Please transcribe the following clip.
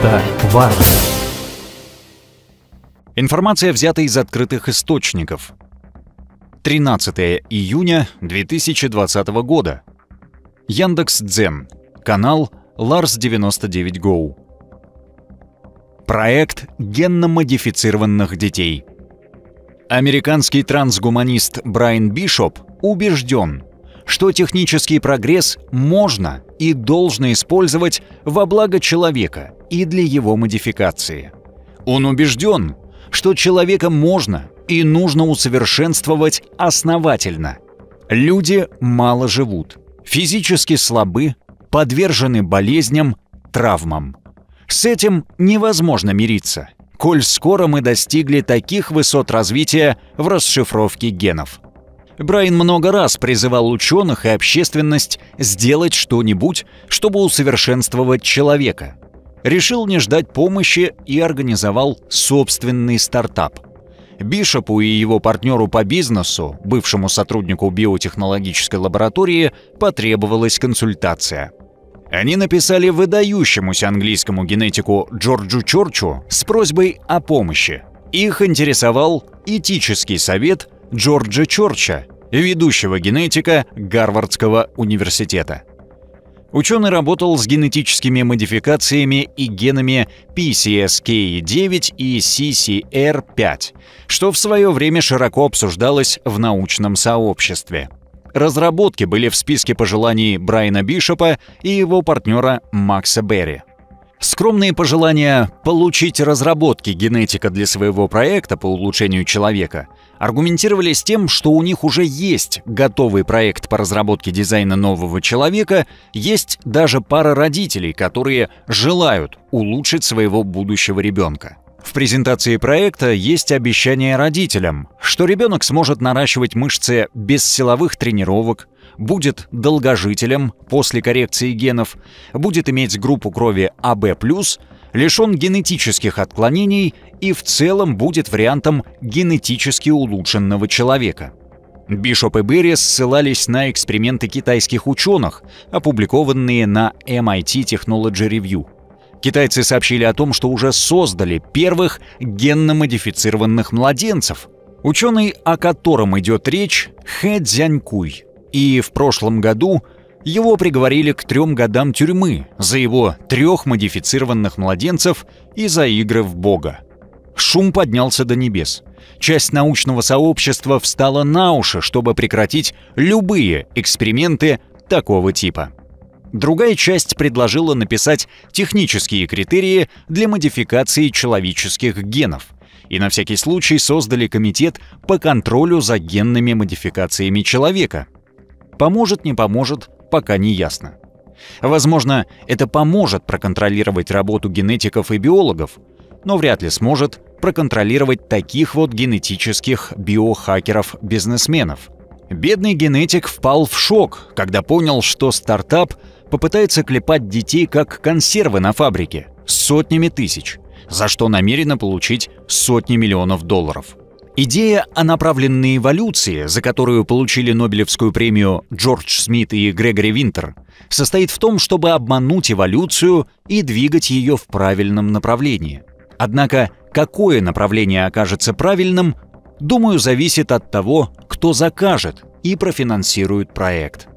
Это важно. Информация взята из открытых источников. 13 июня 2020 года. Яндекс Дзен. Канал Ларс99Go. Проект генно-модифицированных детей. Американский трансгуманист Брайан Бишоп убежден, что технический прогресс можно и должно использовать во благо человека и для его модификации. Он убежден, что человека можно и нужно усовершенствовать основательно. Люди мало живут, физически слабы, подвержены болезням, травмам. С этим невозможно мириться, коль скоро мы достигли таких высот развития в расшифровке генов – Брайан много раз призывал ученых и общественность сделать что-нибудь, чтобы усовершенствовать человека. Решил не ждать помощи и организовал собственный стартап. Бишопу и его партнеру по бизнесу, бывшему сотруднику биотехнологической лаборатории, потребовалась консультация. Они написали выдающемуся английскому генетику Джорджу Чорчу с просьбой о помощи. Их интересовал этический совет – Джорджа Чорча, ведущего генетика Гарвардского университета. Ученый работал с генетическими модификациями и генами PCSK9 и CCR5, что в свое время широко обсуждалось в научном сообществе. Разработки были в списке пожеланий Брайана Бишопа и его партнера Макса Берри. Скромные пожелания получить разработки генетика для своего проекта по улучшению человека аргументировались тем, что у них уже есть готовый проект по разработке дизайна нового человека, есть даже пара родителей, которые желают улучшить своего будущего ребенка. В презентации проекта есть обещание родителям, что ребенок сможет наращивать мышцы без силовых тренировок, будет долгожителем после коррекции генов, будет иметь группу крови АБ+, лишен генетических отклонений и в целом будет вариантом генетически улучшенного человека. Бишоп и Берри ссылались на эксперименты китайских ученых, опубликованные на MIT Technology Review. Китайцы сообщили о том, что уже создали первых генно-модифицированных младенцев. Ученый, о котором идет речь, Хэ Цзянькуй и в прошлом году – его приговорили к трем годам тюрьмы за его трех модифицированных младенцев и за игры в Бога. Шум поднялся до небес. Часть научного сообщества встала на уши, чтобы прекратить любые эксперименты такого типа. Другая часть предложила написать технические критерии для модификации человеческих генов и на всякий случай создали комитет по контролю за генными модификациями человека. Поможет, не поможет, пока не ясно. Возможно, это поможет проконтролировать работу генетиков и биологов, но вряд ли сможет проконтролировать таких вот генетических биохакеров-бизнесменов. Бедный генетик впал в шок, когда понял, что стартап попытается клепать детей как консервы на фабрике сотнями тысяч, за что намерено получить сотни миллионов долларов. Идея о направленной эволюции, за которую получили Нобелевскую премию Джордж Смит и Грегори Винтер, состоит в том, чтобы обмануть эволюцию и двигать ее в правильном направлении. Однако, какое направление окажется правильным, думаю, зависит от того, кто закажет и профинансирует проект.